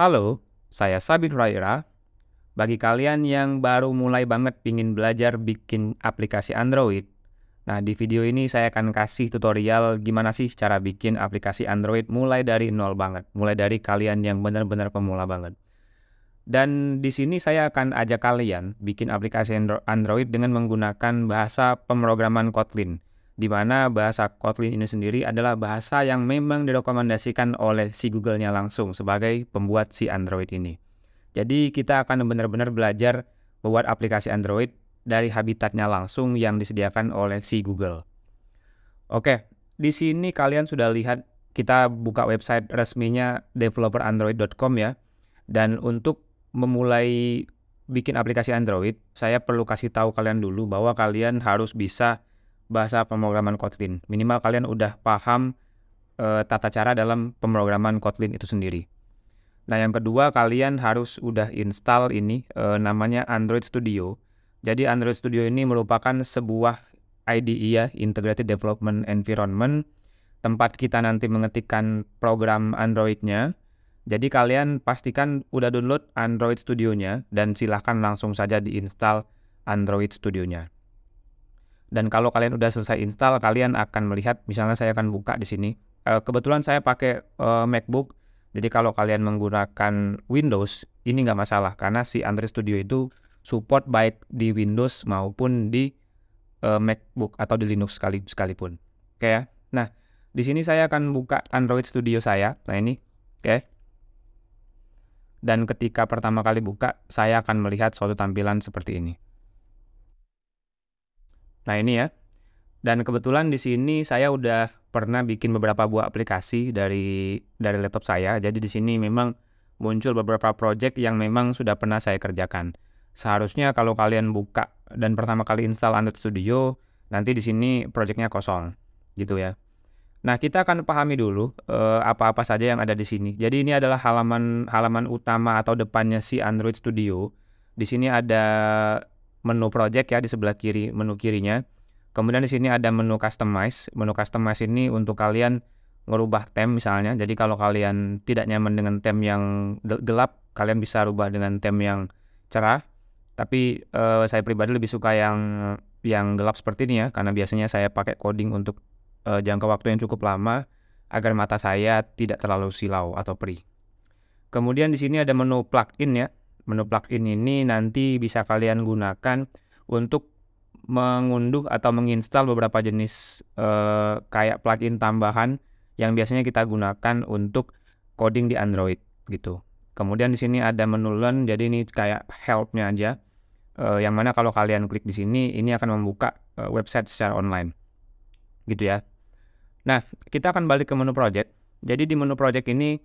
Halo, saya Sabit Raira. Bagi kalian yang baru mulai banget pingin belajar bikin aplikasi Android, nah di video ini saya akan kasih tutorial gimana sih cara bikin aplikasi Android mulai dari nol banget, mulai dari kalian yang benar-benar pemula banget. Dan di sini saya akan ajak kalian bikin aplikasi Android dengan menggunakan bahasa pemrograman Kotlin di mana bahasa Kotlin ini sendiri adalah bahasa yang memang direkomendasikan oleh si Google-nya langsung sebagai pembuat si Android ini. Jadi kita akan benar-benar belajar membuat aplikasi Android dari habitatnya langsung yang disediakan oleh si Google. Oke, di sini kalian sudah lihat kita buka website resminya developerandroid.com ya. Dan untuk memulai bikin aplikasi Android, saya perlu kasih tahu kalian dulu bahwa kalian harus bisa bahasa pemrograman Kotlin. Minimal kalian udah paham e, tata cara dalam pemrograman Kotlin itu sendiri. Nah, yang kedua kalian harus udah install ini e, namanya Android Studio. Jadi Android Studio ini merupakan sebuah IDE ya, Integrated Development Environment tempat kita nanti mengetikkan program Androidnya. Jadi kalian pastikan udah download Android Studionya dan silahkan langsung saja diinstal Android Studionya. Dan kalau kalian udah selesai install, kalian akan melihat, misalnya saya akan buka di sini. Eh, kebetulan saya pakai eh, MacBook, jadi kalau kalian menggunakan Windows, ini nggak masalah karena si Android Studio itu support baik di Windows maupun di eh, MacBook atau di Linux sekalipun. Oke okay, ya. Nah, di sini saya akan buka Android Studio saya. Nah ini, oke. Dan ketika pertama kali buka, saya akan melihat suatu tampilan seperti ini. Nah ini ya. Dan kebetulan di sini saya udah pernah bikin beberapa buah aplikasi dari dari laptop saya. Jadi di sini memang muncul beberapa project yang memang sudah pernah saya kerjakan. Seharusnya kalau kalian buka dan pertama kali install Android Studio, nanti di sini projectnya kosong, gitu ya. Nah, kita akan pahami dulu eh, apa-apa eh, saja yang ada di sini. Jadi ini adalah halaman halaman utama atau depannya si Android Studio. Di sini ada menu project ya di sebelah kiri menu kirinya. Kemudian di sini ada menu customize. Menu customize ini untuk kalian merubah tem misalnya. Jadi kalau kalian tidak nyaman dengan tem yang gelap, kalian bisa rubah dengan tem yang cerah. Tapi eh, saya pribadi lebih suka yang yang gelap seperti ini ya karena biasanya saya pakai coding untuk eh, jangka waktu yang cukup lama agar mata saya tidak terlalu silau atau perih. Kemudian di sini ada menu plugin ya menu plugin ini nanti bisa kalian gunakan untuk mengunduh atau menginstal beberapa jenis eh, kayak plugin tambahan yang biasanya kita gunakan untuk coding di Android gitu. Kemudian di sini ada menu learn, jadi ini kayak helpnya aja. Eh, yang mana kalau kalian klik di sini, ini akan membuka eh, website secara online. Gitu ya. Nah, kita akan balik ke menu project. Jadi di menu project ini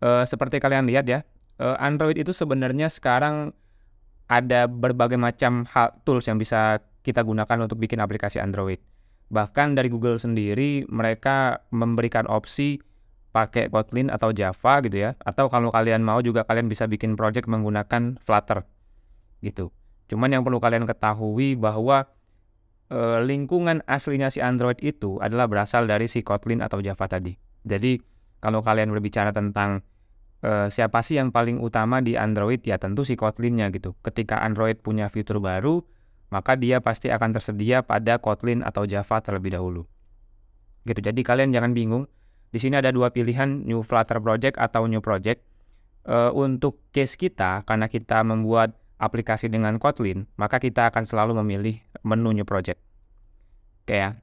eh, seperti kalian lihat ya, Eh, Android itu sebenarnya sekarang ada berbagai macam hal tools yang bisa kita gunakan untuk bikin aplikasi Android. Bahkan dari Google sendiri mereka memberikan opsi pakai Kotlin atau Java gitu ya. Atau kalau kalian mau juga kalian bisa bikin project menggunakan Flutter gitu. Cuman yang perlu kalian ketahui bahwa e, lingkungan aslinya si Android itu adalah berasal dari si Kotlin atau Java tadi. Jadi kalau kalian berbicara tentang Eh, siapa sih yang paling utama di Android? Ya tentu si Kotlinnya gitu. Ketika Android punya fitur baru, maka dia pasti akan tersedia pada Kotlin atau Java terlebih dahulu. Gitu. Jadi kalian jangan bingung. Di sini ada dua pilihan New Flutter Project atau New Project. E, untuk case kita, karena kita membuat aplikasi dengan Kotlin, maka kita akan selalu memilih menu New Project. Oke ya.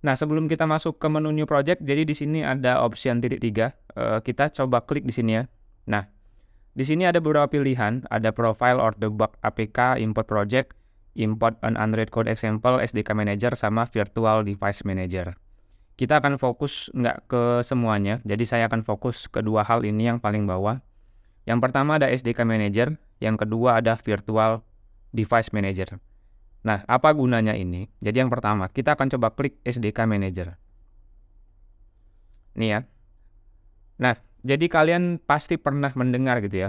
Nah, sebelum kita masuk ke menu new project, jadi di sini ada opsi yang titik tiga. Uh, kita coba klik di sini ya. Nah, di sini ada beberapa pilihan, ada profile or debug APK, import project, import an Android code example, SDK manager, sama virtual device manager. Kita akan fokus nggak ke semuanya, jadi saya akan fokus ke dua hal ini yang paling bawah. Yang pertama ada SDK manager, yang kedua ada virtual device manager. Nah, apa gunanya ini? Jadi yang pertama, kita akan coba klik SDK Manager. Nih ya. Nah, jadi kalian pasti pernah mendengar gitu ya.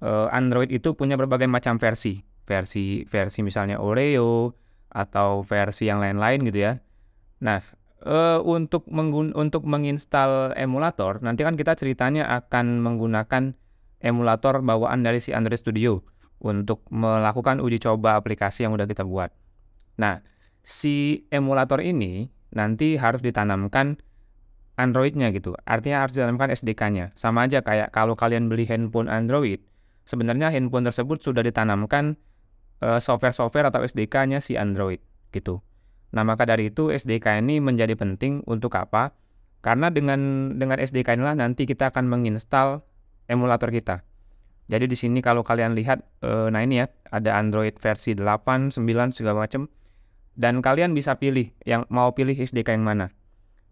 Eh, Android itu punya berbagai macam versi. Versi versi misalnya Oreo atau versi yang lain-lain gitu ya. Nah, eh, untuk menggun untuk menginstal emulator, nanti kan kita ceritanya akan menggunakan emulator bawaan dari si Android Studio untuk melakukan uji coba aplikasi yang sudah kita buat. Nah, si emulator ini nanti harus ditanamkan Android-nya gitu. Artinya harus ditanamkan SDK-nya. Sama aja kayak kalau kalian beli handphone Android, sebenarnya handphone tersebut sudah ditanamkan eh, software-software atau SDK-nya si Android gitu. Nah, maka dari itu SDK ini menjadi penting untuk apa? Karena dengan dengan SDK inilah nanti kita akan menginstal emulator kita. Jadi di sini kalau kalian lihat, eh, nah ini ya, ada Android versi 8, 9, segala macam. Dan kalian bisa pilih yang mau pilih SDK yang mana.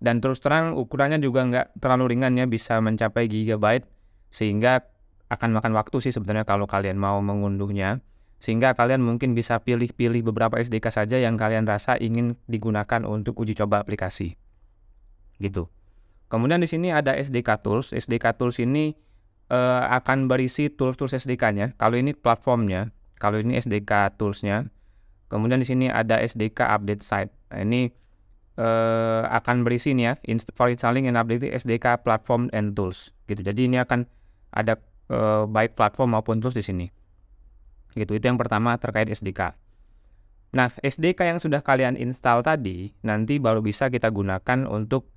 Dan terus terang ukurannya juga nggak terlalu ringan ya, bisa mencapai gigabyte. Sehingga akan makan waktu sih sebenarnya kalau kalian mau mengunduhnya. Sehingga kalian mungkin bisa pilih-pilih beberapa SDK saja yang kalian rasa ingin digunakan untuk uji coba aplikasi. Gitu. Kemudian di sini ada SDK Tools. SDK Tools ini uh, akan berisi tools-tools SDK-nya. Kalau ini platformnya, kalau ini SDK tools-nya. Kemudian di sini ada SDK update site. Nah, ini uh, akan berisi nih ya, for installing and updating SDK platform and tools. Gitu. Jadi ini akan ada uh, baik platform maupun tools di sini. Gitu. Itu yang pertama terkait SDK. Nah, SDK yang sudah kalian install tadi nanti baru bisa kita gunakan untuk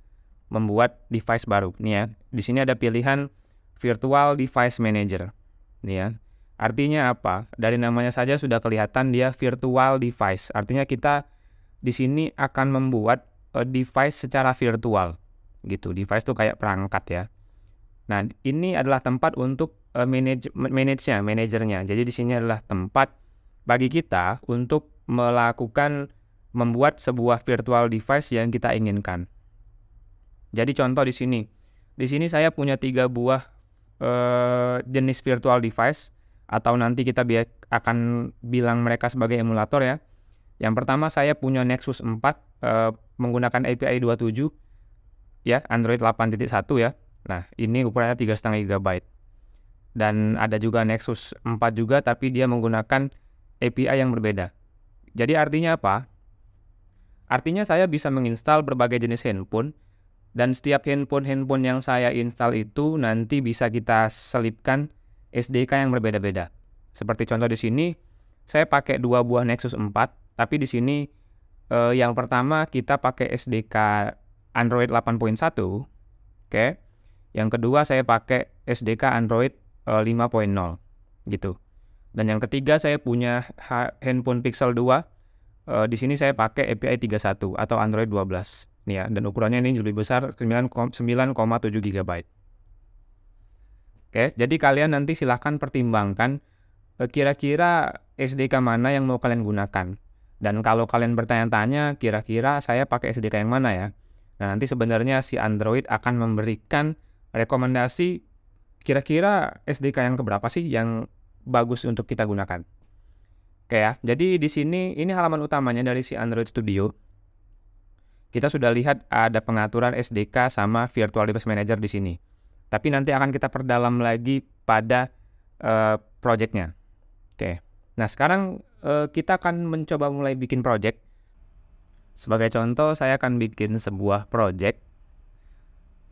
membuat device baru. Nih ya, di sini ada pilihan Virtual Device Manager. Nih ya. Artinya apa? Dari namanya saja sudah kelihatan dia virtual device. Artinya kita di sini akan membuat eh, device secara virtual gitu. Device tuh kayak perangkat ya. Nah, ini adalah tempat untuk uh, manage-nya, manajernya. Jadi di sini adalah tempat bagi kita untuk melakukan membuat sebuah virtual device yang kita inginkan. Jadi contoh di sini. Di sini saya punya tiga buah Eh, jenis virtual device atau nanti kita bi akan bilang mereka sebagai emulator ya. Yang pertama saya punya Nexus 4 uh, eh, menggunakan API 27 ya Android 8.1 ya. Nah, ini ukurannya 3,5 GB. Dan ada juga Nexus 4 juga tapi dia menggunakan API yang berbeda. Jadi artinya apa? Artinya saya bisa menginstal berbagai jenis handphone dan setiap handphone-handphone yang saya install itu nanti bisa kita selipkan SDK yang berbeda-beda. Seperti contoh di sini, saya pakai dua buah Nexus 4, tapi di sini eh, yang pertama kita pakai SDK Android 8.1, oke. Okay. Yang kedua saya pakai SDK Android eh, 5.0 gitu. Dan yang ketiga saya punya handphone Pixel 2. Eh, di sini saya pakai API 31 atau Android 12 ya dan ukurannya ini lebih besar 9,7 GB. Oke, jadi kalian nanti silahkan pertimbangkan eh, kira-kira SDK mana yang mau kalian gunakan. Dan kalau kalian bertanya-tanya kira-kira saya pakai SDK yang mana ya? Nah, nanti sebenarnya si Android akan memberikan rekomendasi kira-kira SDK yang keberapa sih yang bagus untuk kita gunakan. Oke ya, jadi di sini ini halaman utamanya dari si Android Studio kita sudah lihat ada pengaturan SDK sama Virtual Device Manager di sini. Tapi nanti akan kita perdalam lagi pada uh, projectnya. Oke. Nah sekarang uh, kita akan mencoba mulai bikin project. Sebagai contoh saya akan bikin sebuah project.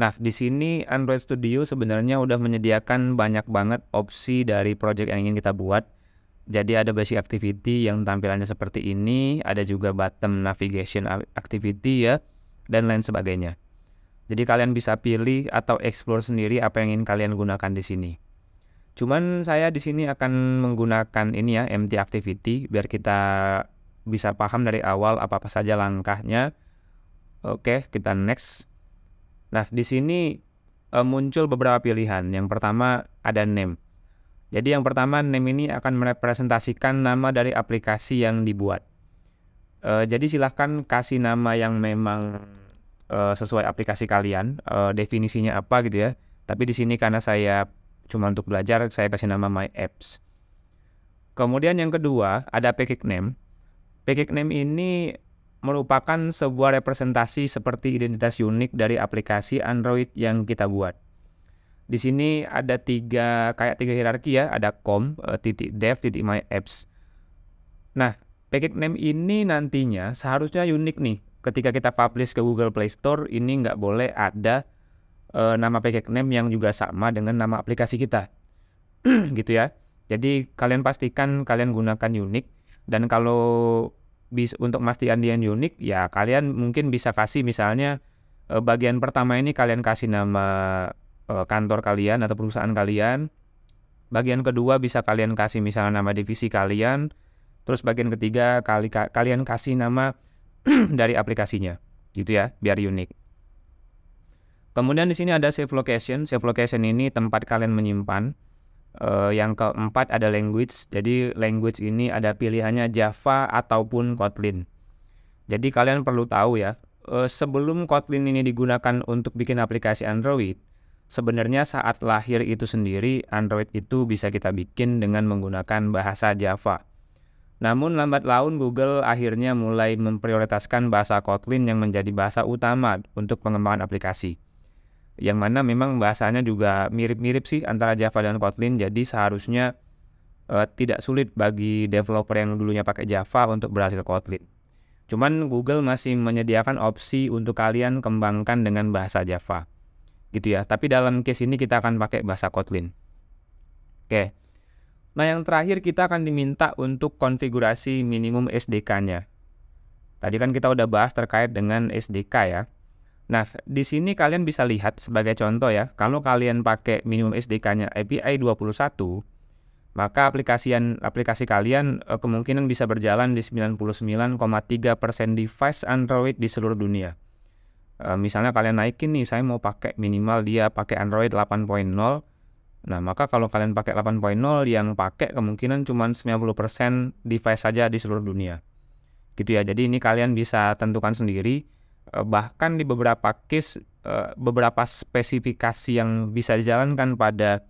Nah di sini Android Studio sebenarnya udah menyediakan banyak banget opsi dari project yang ingin kita buat. Jadi ada basic activity yang tampilannya seperti ini, ada juga bottom navigation activity ya, dan lain sebagainya. Jadi kalian bisa pilih atau explore sendiri apa yang ingin kalian gunakan di sini. Cuman saya di sini akan menggunakan ini ya, Empty activity biar kita bisa paham dari awal apa-apa saja langkahnya. Oke, kita next. Nah, di sini eh, muncul beberapa pilihan. Yang pertama ada name. Jadi yang pertama name ini akan merepresentasikan nama dari aplikasi yang dibuat. E, jadi silahkan kasih nama yang memang e, sesuai aplikasi kalian, e, definisinya apa gitu ya. Tapi di sini karena saya cuma untuk belajar, saya kasih nama My Apps. Kemudian yang kedua ada package name. Package name ini merupakan sebuah representasi seperti identitas unik dari aplikasi Android yang kita buat. Di sini ada tiga kayak tiga hierarki ya, ada com, eh, titik dev, titik my apps. Nah, package name ini nantinya seharusnya unik nih. Ketika kita publish ke Google Play Store, ini nggak boleh ada e, nama package name yang juga sama dengan nama aplikasi kita, gitu ya. Jadi kalian pastikan kalian gunakan unik dan kalau bisa untuk mastian dia unik, ya kalian mungkin bisa kasih misalnya e, bagian pertama ini kalian kasih nama Eh, kantor kalian atau perusahaan kalian. Bagian kedua bisa kalian kasih misalnya nama divisi kalian. Terus bagian ketiga kali ka, kalian kasih nama dari aplikasinya, gitu ya, biar unik. Kemudian di sini ada save location. Save location ini tempat kalian menyimpan. Uh, yang keempat ada language. Jadi language ini ada pilihannya Java ataupun Kotlin. Jadi kalian perlu tahu ya, eh, sebelum Kotlin ini digunakan untuk bikin aplikasi Android, Sebenarnya saat lahir itu sendiri Android itu bisa kita bikin dengan menggunakan bahasa Java. Namun lambat laun Google akhirnya mulai memprioritaskan bahasa Kotlin yang menjadi bahasa utama untuk pengembangan aplikasi. Yang mana memang bahasanya juga mirip-mirip sih antara Java dan Kotlin, jadi seharusnya eh, tidak sulit bagi developer yang dulunya pakai Java untuk berhasil Kotlin. Cuman Google masih menyediakan opsi untuk kalian kembangkan dengan bahasa Java gitu ya. Tapi dalam case ini kita akan pakai bahasa Kotlin. Oke. Nah, yang terakhir kita akan diminta untuk konfigurasi minimum SDK-nya. Tadi kan kita udah bahas terkait dengan SDK ya. Nah, di sini kalian bisa lihat sebagai contoh ya, kalau kalian pakai minimum SDK-nya API 21, maka aplikasi aplikasi kalian eh, kemungkinan bisa berjalan di 99,3% device Android di seluruh dunia. Eh, misalnya kalian naikin nih saya mau pakai minimal dia pakai Android 8.0 nah maka kalau kalian pakai 8.0 yang pakai kemungkinan cuma 90% device saja di seluruh dunia gitu ya jadi ini kalian bisa tentukan sendiri eh, bahkan di beberapa case eh, beberapa spesifikasi yang bisa dijalankan pada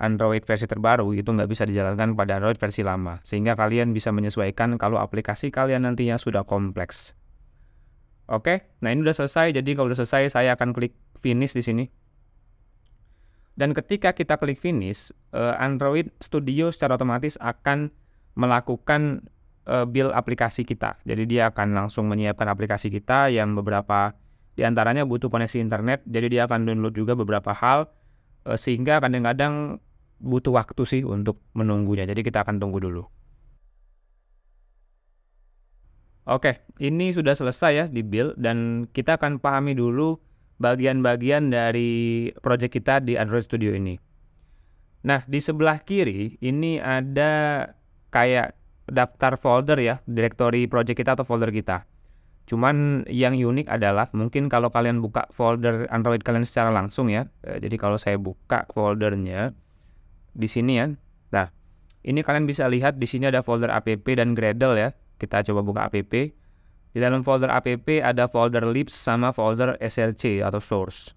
Android versi terbaru itu nggak bisa dijalankan pada Android versi lama sehingga kalian bisa menyesuaikan kalau aplikasi kalian nantinya sudah kompleks Oke, nah ini udah selesai. Jadi kalau udah selesai, saya akan klik finish di sini. Dan ketika kita klik finish, eh, Android Studio secara otomatis akan melakukan eh, build aplikasi kita. Jadi dia akan langsung menyiapkan aplikasi kita yang beberapa di antaranya butuh koneksi internet. Jadi dia akan download juga beberapa hal eh, sehingga kadang-kadang butuh waktu sih untuk menunggunya. Jadi kita akan tunggu dulu. Oke, ini sudah selesai ya di build dan kita akan pahami dulu bagian-bagian dari project kita di Android Studio ini. Nah, di sebelah kiri ini ada kayak daftar folder ya, direktori project kita atau folder kita. Cuman yang unik adalah mungkin kalau kalian buka folder Android kalian secara langsung ya. Eh, jadi kalau saya buka foldernya di sini ya. Nah, ini kalian bisa lihat di sini ada folder app dan Gradle ya. Kita coba buka app. Di dalam folder app ada folder lips sama folder src atau source.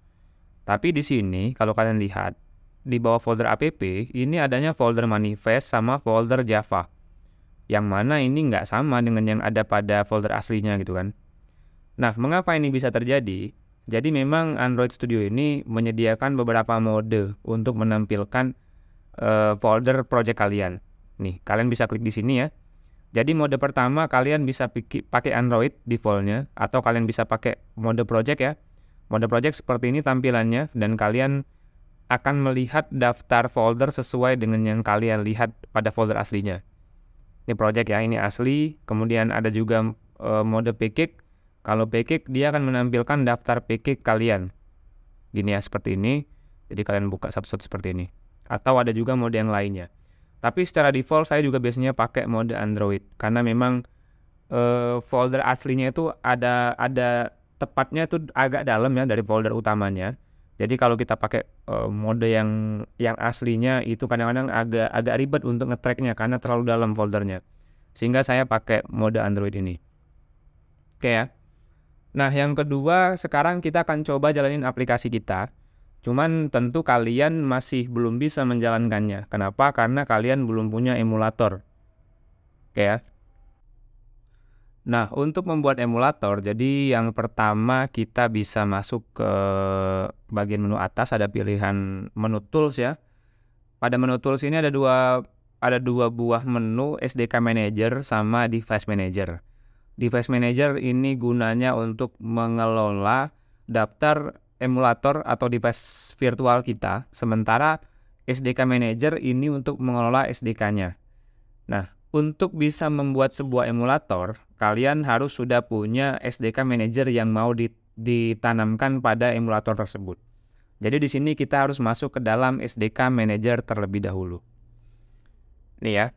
Tapi di sini kalau kalian lihat di bawah folder app ini adanya folder manifest sama folder java. Yang mana ini nggak sama dengan yang ada pada folder aslinya gitu kan. Nah, mengapa ini bisa terjadi? Jadi memang Android Studio ini menyediakan beberapa mode untuk menampilkan uh, folder project kalian. Nih, kalian bisa klik di sini ya. Jadi mode pertama kalian bisa pakai Android defaultnya atau kalian bisa pakai mode project ya. Mode project seperti ini tampilannya dan kalian akan melihat daftar folder sesuai dengan yang kalian lihat pada folder aslinya. Ini project ya, ini asli. Kemudian ada juga e, mode pick. Kalau pick dia akan menampilkan daftar pick kalian. Gini ya seperti ini. Jadi kalian buka subset seperti ini. Atau ada juga mode yang lainnya. Tapi secara default saya juga biasanya pakai mode Android karena memang uh, folder aslinya itu ada ada tepatnya itu agak dalam ya dari folder utamanya. Jadi kalau kita pakai uh, mode yang yang aslinya itu kadang-kadang agak agak ribet untuk ngetracknya karena terlalu dalam foldernya. Sehingga saya pakai mode Android ini. Oke okay, ya. Nah, yang kedua sekarang kita akan coba jalanin aplikasi kita. Cuman tentu kalian masih belum bisa menjalankannya. Kenapa? Karena kalian belum punya emulator. Oke ya. Nah, untuk membuat emulator, jadi yang pertama kita bisa masuk ke bagian menu atas ada pilihan menu tools ya. Pada menu tools ini ada dua ada dua buah menu SDK Manager sama Device Manager. Device Manager ini gunanya untuk mengelola daftar emulator atau device virtual kita, sementara SDK Manager ini untuk mengelola SDK-nya. Nah, untuk bisa membuat sebuah emulator, kalian harus sudah punya SDK Manager yang mau ditanamkan pada emulator tersebut. Jadi di sini kita harus masuk ke dalam SDK Manager terlebih dahulu. Nih ya.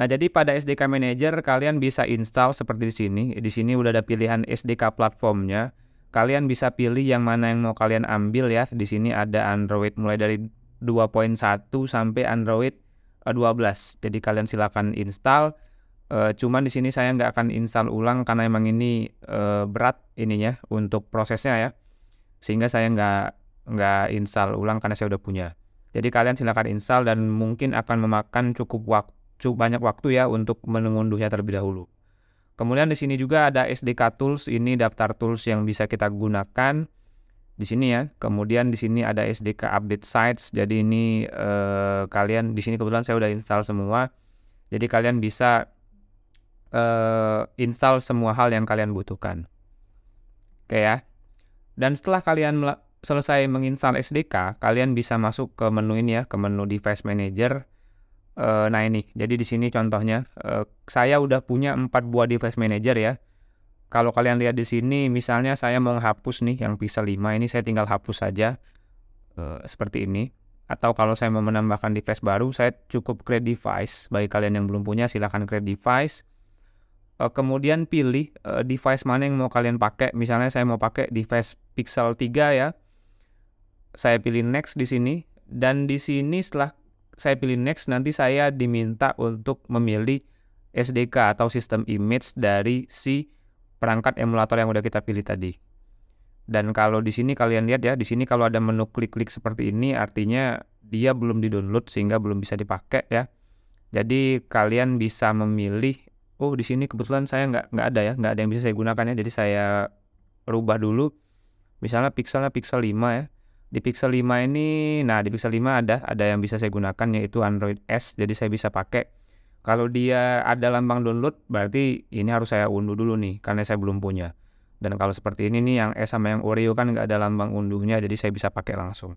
Nah, jadi pada SDK Manager kalian bisa install seperti di sini. Di sini udah ada pilihan SDK platformnya. nya Kalian bisa pilih yang mana yang mau kalian ambil ya. Di sini ada Android mulai dari 2.1 sampai Android 12. Eh, Jadi kalian silakan install. E, cuman di sini saya nggak akan install ulang karena emang ini e, berat ininya untuk prosesnya ya. Sehingga saya nggak nggak install ulang karena saya udah punya. Jadi kalian silakan install dan mungkin akan memakan cukup waktu cukup banyak waktu ya untuk mengunduhnya terlebih dahulu. Kemudian di sini juga ada SDK tools, ini daftar tools yang bisa kita gunakan di sini ya. Kemudian di sini ada SDK update sites. Jadi ini eh, kalian di sini kebetulan saya udah install semua. Jadi kalian bisa eh, install semua hal yang kalian butuhkan. Oke ya. Dan setelah kalian selesai menginstal SDK, kalian bisa masuk ke menu ini ya, ke menu device manager. Eh, nah ini, jadi di sini contohnya eh, saya udah punya empat buah device manager ya. Kalau kalian lihat di sini, misalnya saya menghapus nih yang pixel 5 ini saya tinggal hapus saja eh, seperti ini. Atau kalau saya mau menambahkan device baru, saya cukup create device. Bagi kalian yang belum punya, silahkan create device. Kemudian pilih device mana yang mau kalian pakai. Misalnya saya mau pakai device Pixel 3 ya. Saya pilih next di sini. Dan di sini setelah saya pilih next nanti saya diminta untuk memilih SDK atau sistem image dari si perangkat emulator yang udah kita pilih tadi. Dan kalau di sini kalian lihat ya, di sini kalau ada menu klik-klik seperti ini artinya dia belum di-download sehingga belum bisa dipakai ya. Jadi kalian bisa memilih, oh di sini kebetulan saya nggak nggak ada ya, nggak ada yang bisa saya gunakan ya, jadi saya rubah dulu. Misalnya pixelnya pixel 5 ya di Pixel 5 ini nah di Pixel 5 ada ada yang bisa saya gunakan yaitu Android S jadi saya bisa pakai kalau dia ada lambang download berarti ini harus saya unduh dulu nih karena saya belum punya dan kalau seperti ini nih yang S sama yang Oreo kan nggak ada lambang unduhnya jadi saya bisa pakai langsung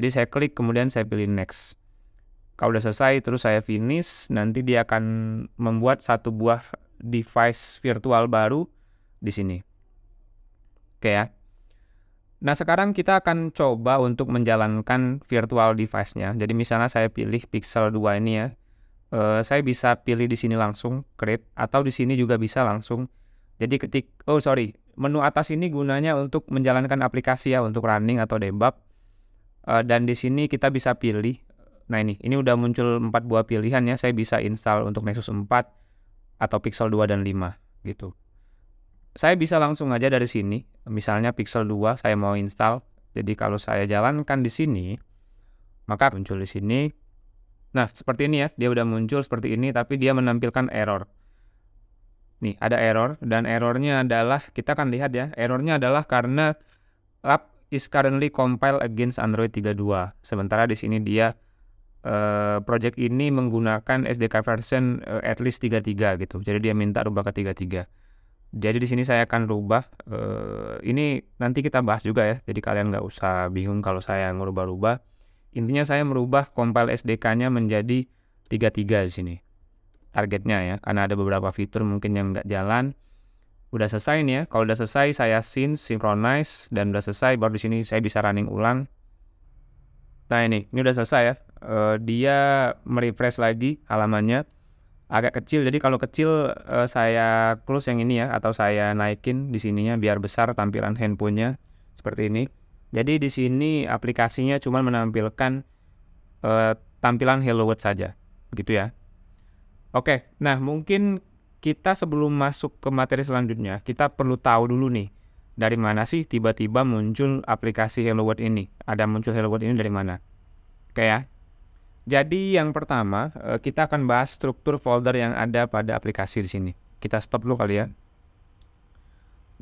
jadi saya klik kemudian saya pilih next kalau udah selesai terus saya finish nanti dia akan membuat satu buah device virtual baru di sini oke ya Nah, sekarang kita akan coba untuk menjalankan virtual device-nya. Jadi, misalnya saya pilih Pixel 2 ini ya. E, saya bisa pilih di sini langsung, create, atau di sini juga bisa langsung. Jadi, ketik, oh sorry, menu atas ini gunanya untuk menjalankan aplikasi ya, untuk running atau debug. E, dan di sini kita bisa pilih. Nah, ini, ini udah muncul empat buah pilihan ya. Saya bisa install untuk Nexus 4 atau Pixel 2 dan 5 gitu saya bisa langsung aja dari sini. Misalnya Pixel 2 saya mau install. Jadi kalau saya jalankan di sini, maka muncul di sini. Nah, seperti ini ya, dia udah muncul seperti ini tapi dia menampilkan error. Nih, ada error dan errornya adalah kita akan lihat ya, errornya adalah karena app is currently compiled against Android 32. Sementara di sini dia Uh, project ini menggunakan SDK version uh, at least 33 gitu. Jadi dia minta rubah ke 33. Jadi di sini saya akan rubah. e, ini nanti kita bahas juga ya. Jadi kalian nggak usah bingung kalau saya ngerubah-rubah. Intinya saya merubah compile SDK-nya menjadi 33 di sini. Targetnya ya, karena ada beberapa fitur mungkin yang nggak jalan. Udah selesai nih ya. Kalau udah selesai saya sync, synchronize dan udah selesai baru di sini saya bisa running ulang. Nah ini, ini udah selesai ya. e, dia merefresh lagi halamannya agak kecil. Jadi kalau kecil uh, saya close yang ini ya atau saya naikin di sininya biar besar tampilan handphonenya seperti ini. Jadi di sini aplikasinya cuma menampilkan uh, tampilan Hello World saja, begitu ya. Oke, nah mungkin kita sebelum masuk ke materi selanjutnya, kita perlu tahu dulu nih dari mana sih tiba-tiba muncul aplikasi Hello World ini? Ada muncul Hello World ini dari mana? Oke ya. Jadi yang pertama, eh, kita akan bahas struktur folder yang ada pada aplikasi di sini. Kita stop dulu kali ya.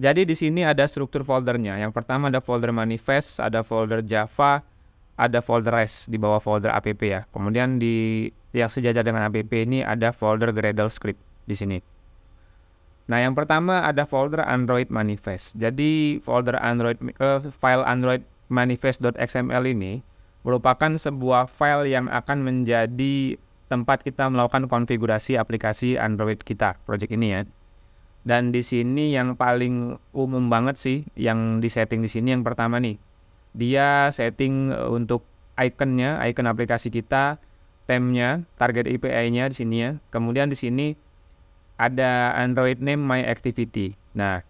Jadi di sini ada struktur foldernya. Yang pertama ada folder manifest, ada folder Java, ada folder rest di bawah folder app ya. Kemudian di yang sejajar dengan app ini ada folder Gradle script di sini. Nah, yang pertama ada folder Android manifest. Jadi folder Android uh, file Android manifest.xml ini merupakan sebuah file yang akan menjadi tempat kita melakukan konfigurasi aplikasi Android kita, project ini ya. Dan di sini yang paling umum banget sih yang disetting di sini yang pertama nih. Dia setting untuk iconnya, icon aplikasi kita, temnya, target API-nya di sini ya. Kemudian di sini ada Android name my activity. Nah,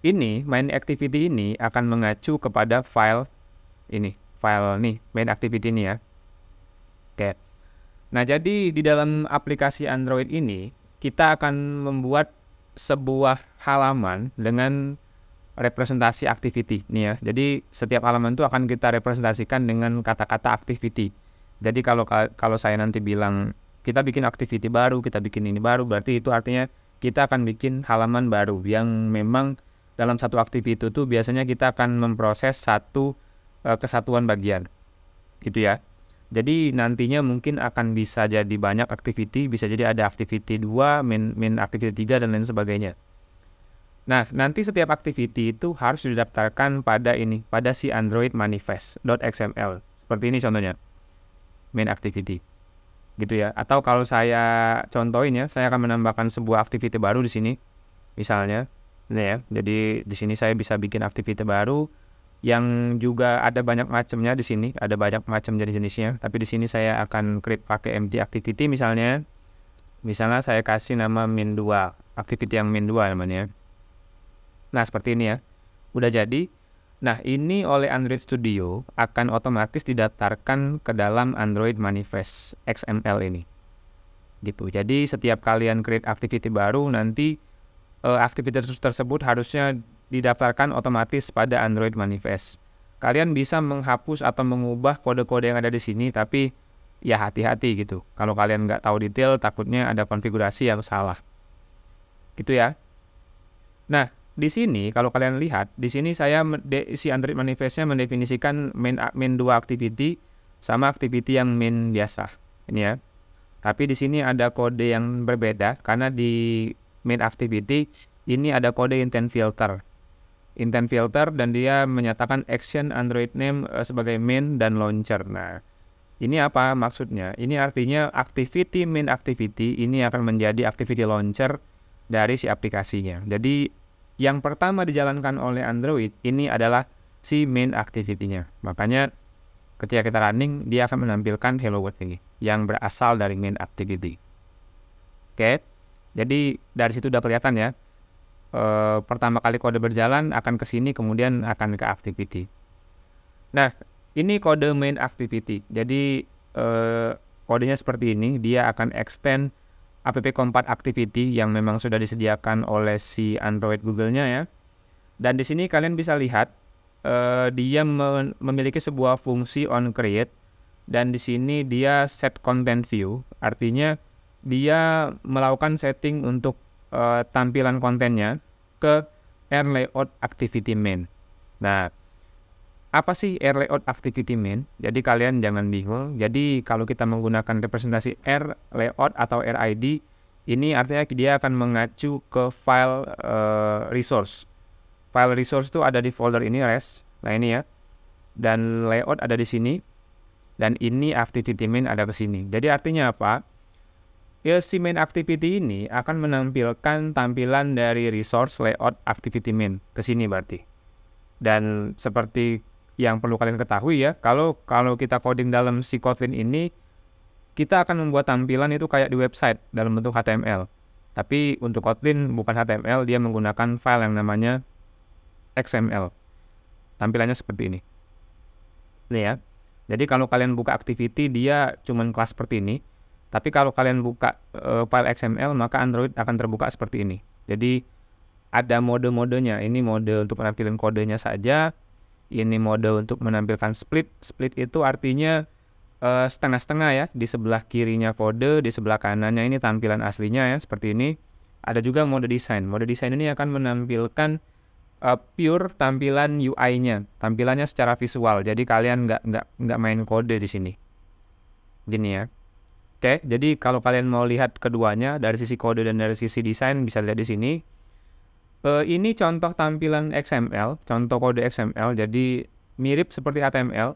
ini main activity ini akan mengacu kepada file ini file nih main activity ini ya. Oke. Nah, jadi di dalam aplikasi Android ini kita akan membuat sebuah halaman dengan representasi activity nih ya. Jadi setiap halaman itu akan kita representasikan dengan kata-kata activity. Jadi kalau kalau saya nanti bilang kita bikin activity baru, kita bikin ini baru, berarti itu artinya kita akan bikin halaman baru yang memang dalam satu activity itu tuh biasanya kita akan memproses satu Eh, kesatuan bagian gitu ya jadi nantinya mungkin akan bisa jadi banyak aktiviti, bisa jadi ada activity dua, main, main activity 3, dan lain sebagainya. Nah, nanti setiap activity itu harus didaftarkan pada ini, pada si Android manifest .xml Seperti ini contohnya, main activity. Gitu ya. Atau kalau saya contohin ya, saya akan menambahkan sebuah activity baru di sini, misalnya. Ini ya, jadi di sini saya bisa bikin activity baru, yang juga ada banyak macamnya di sini, ada banyak macam jenis-jenisnya. Tapi di sini saya akan create pakai MT activity misalnya. Misalnya saya kasih nama min 2, activity yang min 2 namanya. Nah, seperti ini ya. Udah jadi. Nah, ini oleh Android Studio akan otomatis didaftarkan ke dalam Android Manifest XML ini. Gitu. Jadi, setiap kalian create activity baru nanti eh, aktivitas tersebut harusnya didaftarkan otomatis pada Android Manifest. Kalian bisa menghapus atau mengubah kode-kode yang ada di sini, tapi ya hati-hati gitu. Kalau kalian nggak tahu detail, takutnya ada konfigurasi yang salah. Gitu ya. Nah, di sini kalau kalian lihat, di sini saya si Android Manifestnya mendefinisikan main main dua activity sama activity yang main biasa. Ini ya. Tapi di sini ada kode yang berbeda karena di main activity ini ada kode intent filter intent filter dan dia menyatakan action Android name eh, sebagai main dan launcher. Nah, ini apa maksudnya? Ini artinya activity main activity ini akan menjadi activity launcher dari si aplikasinya. Jadi yang pertama dijalankan oleh Android ini adalah si main activity-nya. Makanya ketika kita running dia akan menampilkan hello world ini yang berasal dari main activity. Oke. Jadi dari situ udah kelihatan ya Eh, pertama kali kode berjalan akan ke sini kemudian akan ke activity. Nah, ini kode main activity. Jadi eh, kodenya seperti ini, dia akan extend app compat activity yang memang sudah disediakan oleh si Android Google-nya ya. Dan di sini kalian bisa lihat eh, dia memiliki sebuah fungsi on create dan di sini dia set content view, artinya dia melakukan setting untuk uh, tampilan kontennya ke air layout activity main. Nah, apa sih air layout activity main? Jadi kalian jangan bingung. Jadi kalau kita menggunakan representasi air layout atau RID, ini artinya dia akan mengacu ke file uh, resource. File resource itu ada di folder ini res. Nah ini ya. Dan layout ada di sini. Dan ini activity main ada ke sini. Jadi artinya apa? Ya, main activity ini akan menampilkan tampilan dari resource layout activity main ke sini berarti. Dan seperti yang perlu kalian ketahui ya, kalau kalau kita coding dalam si Kotlin ini kita akan membuat tampilan itu kayak di website dalam bentuk HTML. Tapi untuk Kotlin bukan HTML, dia menggunakan file yang namanya XML. Tampilannya seperti ini. Nih ya. Jadi kalau kalian buka activity dia cuman kelas seperti ini. Tapi kalau kalian buka e, file XML maka Android akan terbuka seperti ini. Jadi ada mode-modenya. Ini mode untuk menampilkan kodenya saja. Ini mode untuk menampilkan split. Split itu artinya eh, setengah-setengah ya. Di sebelah kirinya kode, di sebelah kanannya ini tampilan aslinya ya seperti ini. Ada juga mode desain. Mode desain ini akan menampilkan uh, pure tampilan UI-nya, tampilannya secara visual. Jadi kalian nggak nggak nggak main kode di sini. Gini ya. Oke, jadi kalau kalian mau lihat keduanya dari sisi kode dan dari sisi desain bisa lihat di sini. E, ini contoh tampilan XML, contoh kode XML. Jadi mirip seperti HTML.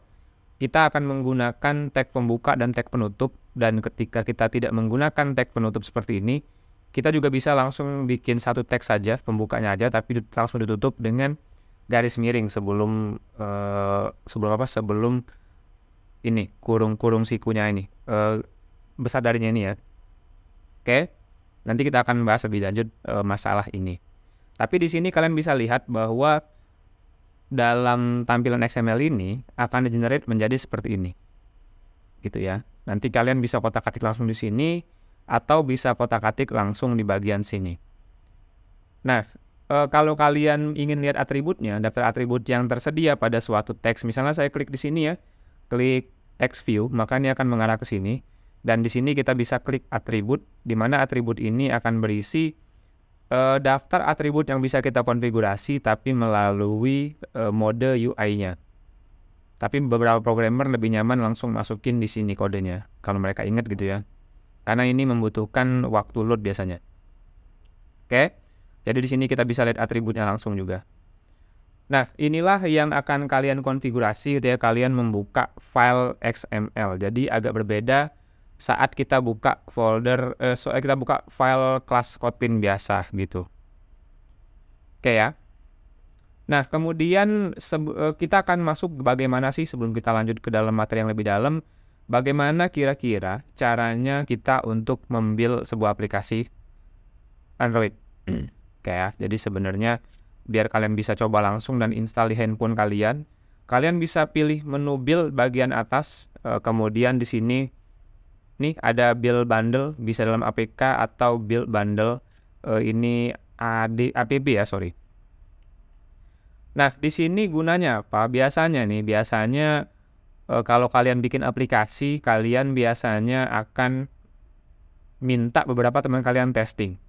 Kita akan menggunakan tag pembuka dan tag penutup dan ketika kita tidak menggunakan tag penutup seperti ini, kita juga bisa langsung bikin satu tag saja, pembukanya aja tapi langsung ditutup dengan garis miring sebelum e, sebelum apa? sebelum ini kurung-kurung sikunya ini. E, besar darinya ini ya. Oke, nanti kita akan bahas lebih lanjut e, masalah ini. Tapi di sini kalian bisa lihat bahwa dalam tampilan XML ini akan di-generate menjadi seperti ini. Gitu ya. Nanti kalian bisa kotak-katik langsung di sini atau bisa kotak-katik langsung di bagian sini. Nah, e, kalau kalian ingin lihat atributnya, daftar atribut yang tersedia pada suatu teks, misalnya saya klik di sini ya, klik text view, maka ini akan mengarah ke sini. Dan di sini kita bisa klik atribut, di mana atribut ini akan berisi uh, daftar atribut yang bisa kita konfigurasi tapi melalui uh, mode UI-nya. Tapi beberapa programmer lebih nyaman langsung masukin di sini kodenya, kalau mereka ingat gitu ya. Karena ini membutuhkan waktu load biasanya. Oke, jadi di sini kita bisa lihat atributnya langsung juga. Nah, inilah yang akan kalian konfigurasi ketika kalian membuka file XML. Jadi agak berbeda saat kita buka folder eh, so, eh, kita buka file kelas Kotlin biasa gitu. Oke ya. Nah, kemudian eh, kita akan masuk bagaimana sih sebelum kita lanjut ke dalam materi yang lebih dalam, bagaimana kira-kira caranya kita untuk membuild sebuah aplikasi Android. Kayak ya. Jadi sebenarnya biar kalian bisa coba langsung dan install di handphone kalian, kalian bisa pilih menu build bagian atas, eh, kemudian di sini Nih ada build bundle bisa dalam APK atau build bundle uh, ini AD, APB ya sorry. Nah di sini gunanya apa? Biasanya nih biasanya uh, kalau kalian bikin aplikasi kalian biasanya akan minta beberapa teman kalian testing.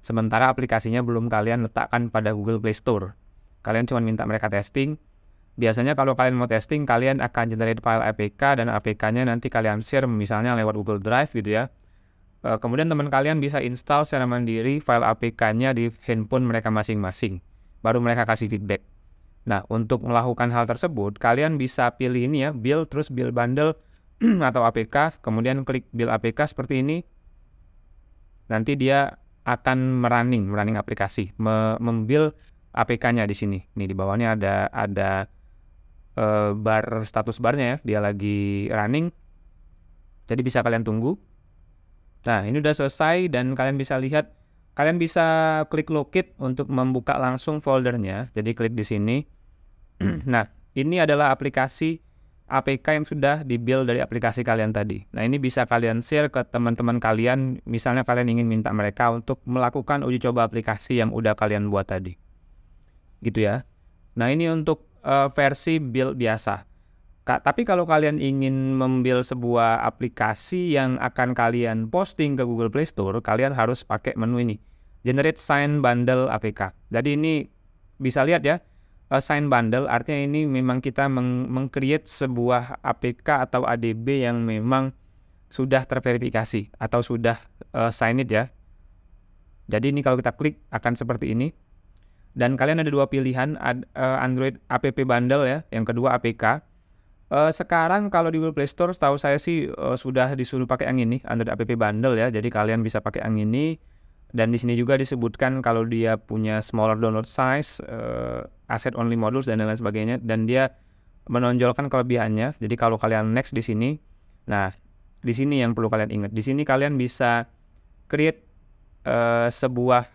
Sementara aplikasinya belum kalian letakkan pada Google Play Store. Kalian cuma minta mereka testing, biasanya kalau kalian mau testing, kalian akan generate file APK dan APK-nya nanti kalian share misalnya lewat Google Drive gitu ya. Eh, kemudian teman kalian bisa install secara mandiri file APK-nya di handphone mereka masing-masing. Baru mereka kasih feedback. Nah, untuk melakukan hal tersebut, kalian bisa pilih ini ya, build terus build bundle atau APK, kemudian klik build APK seperti ini. Nanti dia akan merunning, merunning aplikasi, membuild APK-nya di sini. Nih di bawahnya ada ada Eh, bar status barnya ya dia lagi running jadi bisa kalian tunggu nah ini udah selesai dan kalian bisa lihat kalian bisa klik locate untuk membuka langsung foldernya jadi klik di sini nah ini adalah aplikasi APK yang sudah dibuild dari aplikasi kalian tadi. Nah ini bisa kalian share ke teman-teman kalian, misalnya kalian ingin minta mereka untuk melakukan uji coba aplikasi yang udah kalian buat tadi. Gitu ya. Nah ini untuk uh, versi build biasa. Ka tapi kalau kalian ingin membuild sebuah aplikasi yang akan kalian posting ke Google Play Store, kalian harus pakai menu ini, Generate Sign Bundle APK. Jadi ini bisa lihat ya, uh, Sign Bundle artinya ini memang kita meng- meng sebuah APK atau ADB yang memang sudah terverifikasi atau sudah uh, signed ya. Jadi ini kalau kita klik akan seperti ini. Dan kalian ada dua pilihan eh, Android app bundle ya, yang kedua APK. Eh, sekarang kalau di Google Play Store setahu saya sih eh, sudah disuruh pakai yang ini, Android app bundle ya. Jadi kalian bisa pakai yang ini dan di sini juga disebutkan kalau dia punya smaller download size, asset only modules dan lain sebagainya dan dia menonjolkan kelebihannya. Jadi kalau kalian next di sini, nah di sini yang perlu kalian ingat. Di sini kalian bisa create uh, sebuah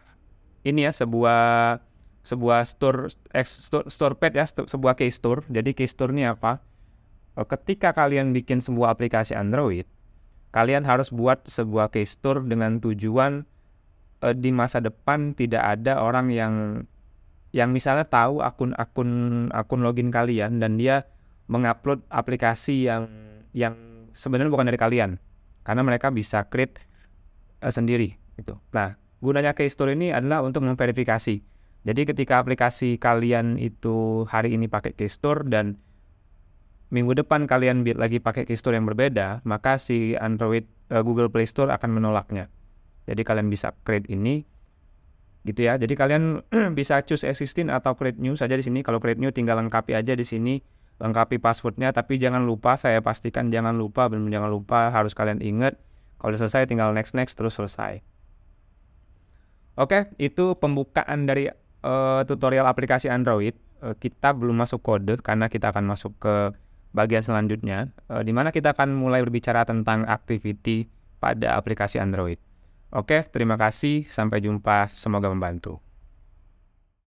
ini ya sebuah sebuah store eh, store, store pad ya sebuah key store. Jadi key store ini apa? Eh, ketika kalian bikin sebuah aplikasi Android, kalian harus buat sebuah key store dengan tujuan eh, di masa depan tidak ada orang yang yang misalnya tahu akun-akun akun login kalian dan dia mengupload aplikasi yang yang sebenarnya bukan dari kalian karena mereka bisa create uh, sendiri itu Nah, gunanya store ini adalah untuk memverifikasi jadi ketika aplikasi kalian itu hari ini pakai Keystore dan minggu depan kalian lagi pakai Keystore yang berbeda, maka si Android uh, Google Play Store akan menolaknya. Jadi kalian bisa create ini gitu ya. Jadi kalian bisa choose existing atau create new saja di sini. Kalau create new tinggal lengkapi aja di sini lengkapi passwordnya tapi jangan lupa saya pastikan jangan lupa belum jangan lupa harus kalian ingat kalau udah selesai tinggal next next terus selesai oke itu pembukaan dari uh, tutorial aplikasi Android uh, kita belum masuk kode karena kita akan masuk ke bagian selanjutnya uh, di mana kita akan mulai berbicara tentang activity pada aplikasi Android. Oke, terima kasih, sampai jumpa, semoga membantu.